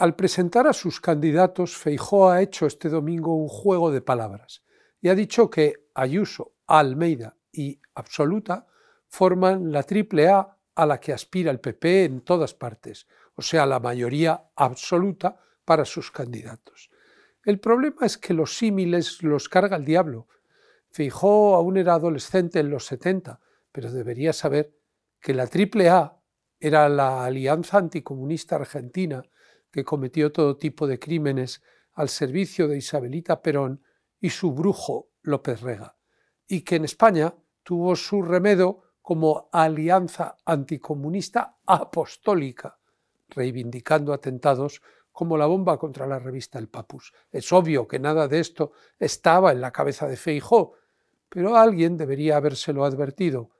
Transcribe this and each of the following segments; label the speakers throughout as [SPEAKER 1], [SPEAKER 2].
[SPEAKER 1] Al presentar a sus candidatos, Feijóo ha hecho este domingo un juego de palabras y ha dicho que Ayuso, Almeida y Absoluta forman la triple A a la que aspira el PP en todas partes, o sea, la mayoría absoluta para sus candidatos. El problema es que los símiles los carga el diablo. Feijóo aún era adolescente en los 70, pero debería saber que la triple A era la Alianza Anticomunista Argentina que cometió todo tipo de crímenes al servicio de Isabelita Perón y su brujo López Rega, y que en España tuvo su remedo como alianza anticomunista apostólica, reivindicando atentados como la bomba contra la revista El Papus. Es obvio que nada de esto estaba en la cabeza de Feijó, pero alguien debería habérselo advertido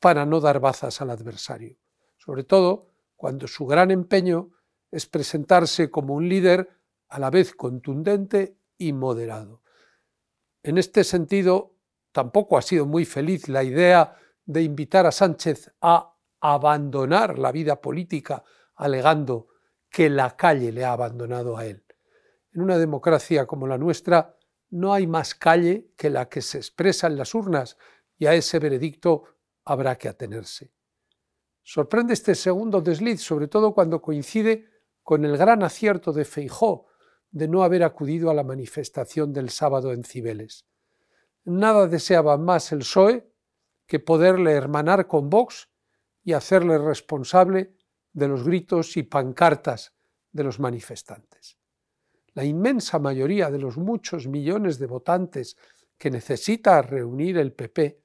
[SPEAKER 1] para no dar bazas al adversario, sobre todo cuando su gran empeño es presentarse como un líder a la vez contundente y moderado. En este sentido, tampoco ha sido muy feliz la idea de invitar a Sánchez a abandonar la vida política, alegando que la calle le ha abandonado a él. En una democracia como la nuestra no hay más calle que la que se expresa en las urnas y a ese veredicto habrá que atenerse. Sorprende este segundo desliz, sobre todo cuando coincide con el gran acierto de Feijó de no haber acudido a la manifestación del sábado en Cibeles. Nada deseaba más el PSOE que poderle hermanar con Vox y hacerle responsable de los gritos y pancartas de los manifestantes. La inmensa mayoría de los muchos millones de votantes que necesita reunir el PP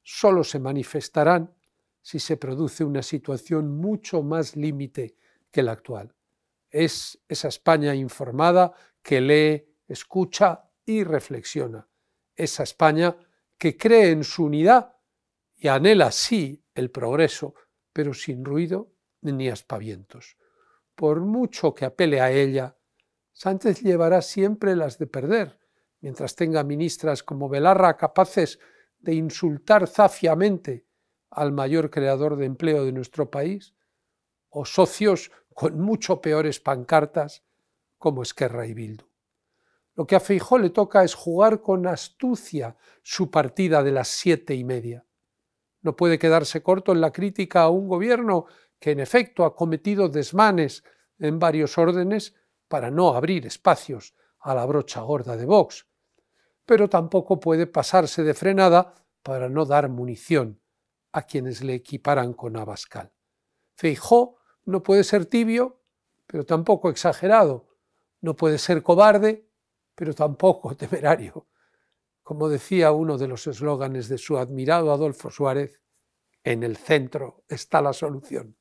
[SPEAKER 1] solo se manifestarán si se produce una situación mucho más límite que la actual es esa España informada que lee, escucha y reflexiona. Esa España que cree en su unidad y anhela, sí, el progreso, pero sin ruido ni aspavientos. Por mucho que apele a ella, Sánchez llevará siempre las de perder, mientras tenga ministras como Velarra capaces de insultar zafiamente al mayor creador de empleo de nuestro país, o socios con mucho peores pancartas como Esquerra y Bildu. Lo que a Feijó le toca es jugar con astucia su partida de las siete y media. No puede quedarse corto en la crítica a un gobierno que en efecto ha cometido desmanes en varios órdenes para no abrir espacios a la brocha gorda de Vox, pero tampoco puede pasarse de frenada para no dar munición a quienes le equiparan con Abascal. Feijó no puede ser tibio, pero tampoco exagerado. No puede ser cobarde, pero tampoco temerario. Como decía uno de los eslóganes de su admirado Adolfo Suárez, en el centro está la solución.